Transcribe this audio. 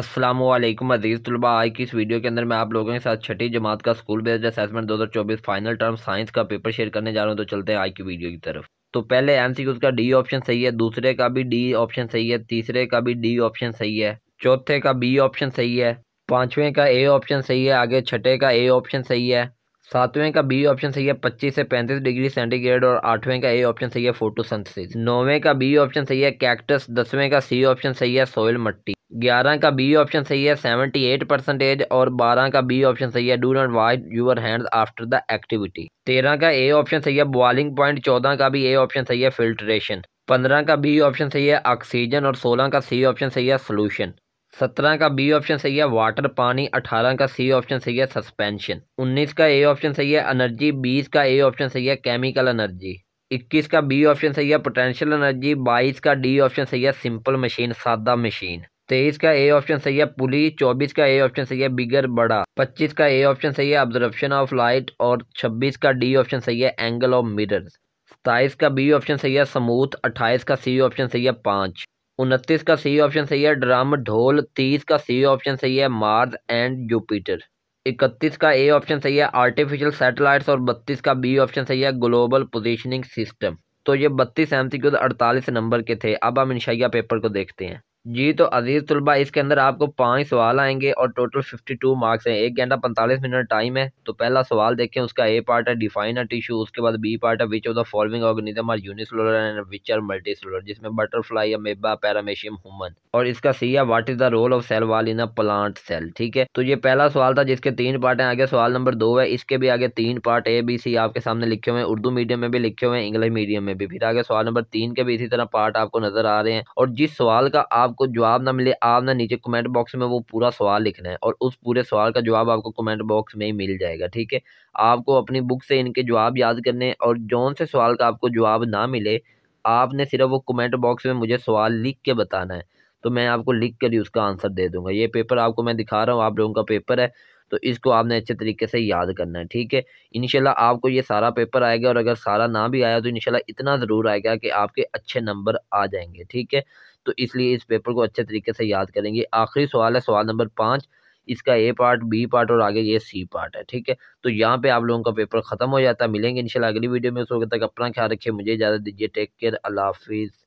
असलम अजीज़ तलबा आज की इस वीडियो के अंदर मैं आप लोगों के साथ छठी जमात का school based assessment 2024 final term science का पेपर शेयर करने जा रहा हूँ तो चलते हैं आज की वीडियो की तरफ तो पहले एम सी का डी ऑप्शन सही है दूसरे का भी डी ऑप्शन सही है तीसरे का भी डी ऑप्शन सही है चौथे का बी ऑप्शन सही है पाँचवें का ए ऑप्शन सही है आगे छठे का ए ऑप्शन सही है सातवें का बी ऑप्शन सही है पच्चीस से पैंतीस डिग्री सेंटीग्रेड और आठवें का ए ऑप्शन सही है फोटोसिंथेसिस नौवें का बी ऑप्शन सही है कैक्टस दसवें का सी ऑप्शन सही है सोयल मट्टी ग्यारह का बी ऑप्शन सही है सेवेंटी एट परसेंटेज और बारह का बी ऑप्शन सही है do not wait your hand after the activity तेरह का ए ऑप्शन सही है बॉलिंग पॉइंट चौदह का भी ए ऑप्शन सही है फिल्ट्रेशन पंद्रह का बी ऑप्शन सही है ऑक्सीजन और सोलह का सी ऑप्शन सही है सोल्यूशन सत्रह का बी ऑप्शन सही है वाटर पानी अठारह का सी ऑप्शन सही है सस्पेंशन उन्नीस का ए ऑप्शन सही है एनर्जी बीस का ए ऑप्शन सही है केमिकल एनर्जी इक्कीस का बी ऑप्शन सही है पोटेंशियल एनर्जी बाईस का डी ऑप्शन सही है सिंपल मशीन सादा मशीन तेईस का ए ऑप्शन सही है पुली चौबीस का ए ऑप्शन सही है बिगर बड़ा पच्चीस का ए ऑप्शन सही है ऑब्जर्वेशन ऑफ लाइट और छब्बीस का डी ऑप्शन सही है एंगल ऑफ मिरर सताइस का बी ऑप्शन सही है समूथ अट्ठाईस का सी ऑप्शन सही है पांच उनतीस का सी ऑप्शन सही है ड्रम ढोल तीस का सी ऑप्शन सही है मार्स एंड जुपिटर इकतीस का ए ऑप्शन सही है आर्टिफिशियल सेटेलाइट और बत्तीस का बी ऑप्शन सही है ग्लोबल पोजिशनिंग सिस्टम तो ये बत्तीस एम सी अड़तालीस नंबर के थे अब हम इंशाइया पेपर को देखते हैं जी तो अज़ीज़ तलबा इसके अंदर आपको पाँच सवाल आएंगे और टोटल फिफ्टी टू मार्क्स हैं एक घंटा पैंतालीस मिनट टाइम है तो पहला सवाल देखें उसका ए पार्ट है डिफाइन अ टिश्यू उसके बाद बी पार्ट है which of the following organism are unicellular and which are multicellular जिसमें बटरफ्लाई अमेबा पैरामेशियम हुमन और इसका सी है what is the role of cell wall in a plant cell ठीक है तो ये पहला सवाल था जिसके तीन पार्ट हैं आगे सवाल नंबर दो है इसके भी आगे तीन पार्ट ए बी सी आपके सामने लिखे हुए हैं उर्दू मीडियम में भी लिखे हुए हैं इंग्लिश मीडियम में भी फिर आगे सवाल नंबर तीन के भी इसी तरह पार्ट आपको नजर आ रहे हैं और जिस सवाल का आप आपको जवाब ना मिले आप ना नीचे कमेंट बॉक्स में वो पूरा सवाल लिखना है और उस पूरे सवाल का जवाब आपको कमेंट बॉक्स में ही मिल जाएगा ठीक है आपको अपनी बुक से इनके जवाब याद करने और जौन से सवाल का आपको जवाब ना मिले आपने सिर्फ वो कमेंट बॉक्स में मुझे सवाल लिख के बताना है तो मैं आपको लिख कर ही उसका आंसर दे दूंगा ये पेपर आपको मैं दिखा रहा हूँ आप लोगों का पेपर है तो इसको आपने अच्छे तरीके से याद करना है ठीक है इनशाला आपको ये सारा पेपर आएगा और अगर सारा ना भी आया तो इनशाला इतना ज़रूर आएगा कि आपके अच्छे नंबर आ जाएंगे ठीक है तो इसलिए इस पेपर को अच्छे तरीके से याद करेंगे आखिरी सवाल है सवाल नंबर पाँच इसका ए पार्ट बी पार्ट और आगे ये सी पार्ट है ठीक है तो यहाँ पे आप लोगों का पेपर ख़त्म हो जाता है मिलेंगे इंशाल्लाह अगली वीडियो में उस वक्त तक अपना ख्याल रखिए मुझे इजाज़त दीजिए टेक केयर अल्लाह हाफिज़